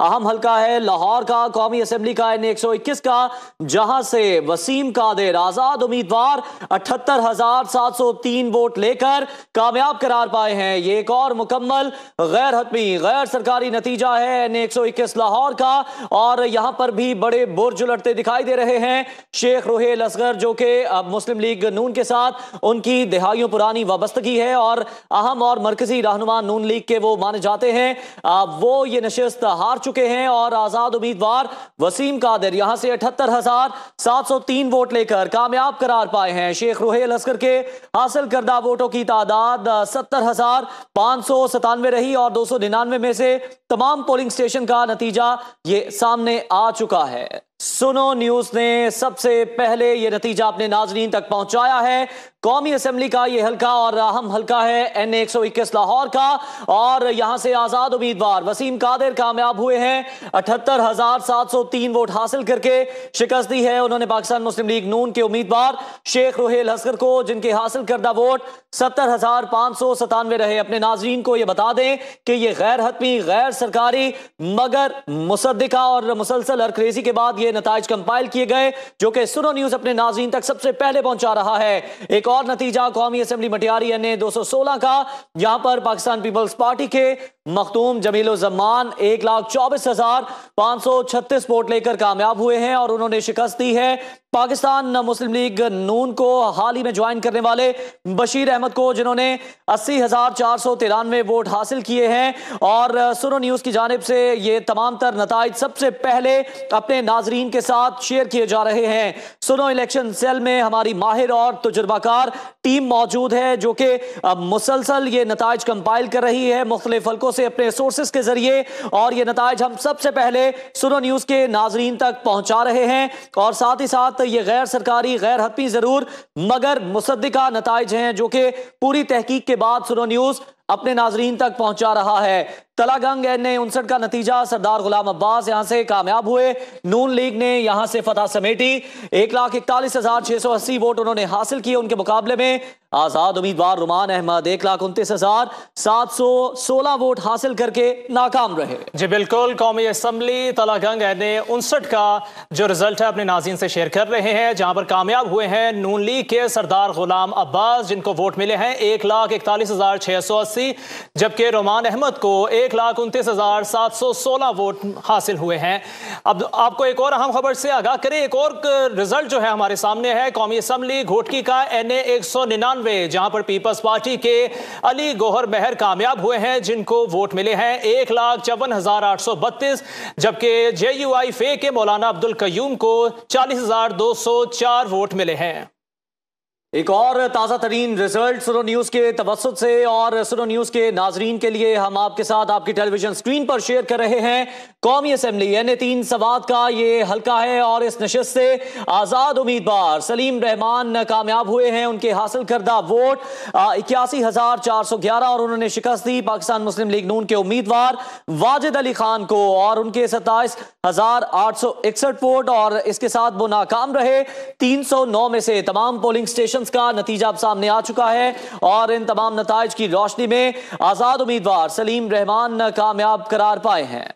अहम हल्का है लाहौर का कौमी असम्बली का एन एक सौ इक्कीस का जहां से वसीम कादिर आजाद उम्मीदवार अठहत्तर हजार सात सौ तीन वोट लेकर कामयाब करार पाए हैं ये एक और मुकम्मल गैर हतमी गैर सरकारी नतीजा है एन एक सौ इक्कीस लाहौर का और यहां पर भी बड़े बुर्ज लड़ते दिखाई दे रहे हैं शेख रोहेल असगर जो कि मुस्लिम लीग नून के साथ उनकी दिहाइयों पुरानी वाबस्तगी है और अहम और मरकजी रहनुमा नून लीग के वो माने जाते हैं वो ये नशस्त हार चुके चुके हैं और आजाद उम्मीदवार वसीम कादिर यहां से अठहत्तर हजार सात सौ तीन वोट लेकर कामयाब करार पाए हैं शेख रोहेल अस्कर के हासिल करदा वोटों की तादाद सत्तर हजार पांच सौ सतानवे रही और दो सौ निन्यानवे में से तमाम पोलिंग स्टेशन का नतीजा ये सामने आ चुका है सुनो न्यूज ने सबसे पहले यह नतीजा अपने नाजरीन तक पहुंचाया है कौमी असम्बली का यह हल्का और अहम हल्का है एन एक सौ इक्कीस लाहौर का और यहां से आजाद उम्मीदवार वसीम कादिर कामयाब हुए हैं अठहत्तर हजार सात सौ तीन वोट हासिल करके शिकस्त दी है उन्होंने पाकिस्तान मुस्लिम लीग नून के उम्मीदवार शेख रोहेल हसकर को जिनके हासिल करदा वोट सत्तर हजार पांच सौ सतानवे रहे अपने नाजरीन को यह बता दें कि यह गैर हतमी गैर सरकारी मगर मुसदा और मुसलसल अरक्रेजी के बाद यह लिए नतज कंपाइल किए गए जो कि सुनो न्यूज अपने नाजीन तक सबसे पहले पहुंचा रहा है एक और नतीजा कौमी असम्बली मटियारी ने दो सौ सोलह का यहां पर पाकिस्तान पीपल्स पार्टी के मखदूम जमान एक लाख चौबीस हजार पांच सौ छत्तीस वोट लेकर कामयाब हुए हैं और उन्होंने शिकस्त दी है पाकिस्तान मुस्लिम लीग नून को हाल ही में ज्वाइन करने वाले बशीर अहमद को जिन्होंने अस्सी हजार चार सौ तिरानवे वोट हासिल किए हैं और सुनो न्यूज की जानब से ये तमाम तर नतज सबसे पहले अपने नाजरीन के साथ शेयर किए जा रहे हैं सुनो इलेक्शन सेल में हमारी माहिर और तजुर्बाकार टीम मौजूद है जो कि मुसलसल ये नतज कंपाइल कर रही है मुख्तलिफ हल्कों से अपने सोर्सेस के जरिए और ये नतज हम सबसे पहले सुनो न्यूज के नाजरीन तक पहुंचा रहे हैं और साथ ही साथ तो ये गैर सरकारी गैर हतमी जरूर मगर मुसदा नतज हैं जो कि पूरी तहकीक के बाद सुनो न्यूज अपने नाजरीन तक पहुंचा रहा है तलागंग एन ए उनसठ का नतीजा सरदार गुलाम अब्बास यहां से कामयाब हुए नून लीग ने यहां से फतह समेटी एक लाख इकतालीस हजार छह सौ अस्सी वोट उन्होंने हासिल किए उनके मुकाबले में आजाद उम्मीदवार रुमान अहमद एक लाख उनतीस हजार सात सौ सोलह वोट हासिल करके नाकाम रहे जी बिल्कुल कौमी असम्बली तलागंग एन ए उनसठ का जो रिजल्ट है अपने नाजीन से शेयर कर रहे हैं जहां पर कामयाब हुए हैं नून लीग के सरदार गुलाम अब्बास जिनको वोट मिले हैं एक लाख इकतालीस हजार छह सौ अस्सी जबकि रुमान अहमद को एक एक लाख उनतीस हजार सात सौ सोलह वोट हासिल हुए हैं अब आपको एक और अहम खबर से आगाह करें एक और रिजल्ट जो है हमारे सामने है कौमी असम्बली घोटकी का एन ए एक सौ निन्यानवे जहां पर पीपल्स पार्टी के अली गोहर मेहर कामयाब हुए हैं जिनको वोट मिले हैं एक लाख चौवन हजार आठ सौ बत्तीस जबकि जे यू आई फे के मौलाना अब्दुल कयूम को चालीस हजार दो सौ चार वोट मिले हैं एक और ताज़ा तरीन रिजल्ट सुनो न्यूज़ के तवसत से और सुनो न्यूज़ के नाजरीन के लिए हम आपके साथ आपकी टेलीविजन स्क्रीन पर शेयर कर रहे हैं कौमी असम्बली एन ए तीन सवाद का ये हल्का है और इस नशस्त से आज़ाद उम्मीदवार सलीम रहमान कामयाब हुए हैं उनके हासिल करदा वोट इक्यासी हज़ार चार सौ ग्यारह और उन्होंने शिकस्त दी पाकिस्तान मुस्लिम लीग नून के उम्मीदवार वाजिद अली खान को और उनके सत्ताईस हज़ार आठ सौ इकसठ वोट और इसके साथ वो नाकाम रहे तीन सौ नौ में से तमाम पोलिंग स्टेशन इलेक्शंस का नतीजा अब सामने आ चुका है और इन तमाम नतज की रोशनी में आज़ाद उम्मीदवार सलीम रहमान कामयाब करार पाए हैं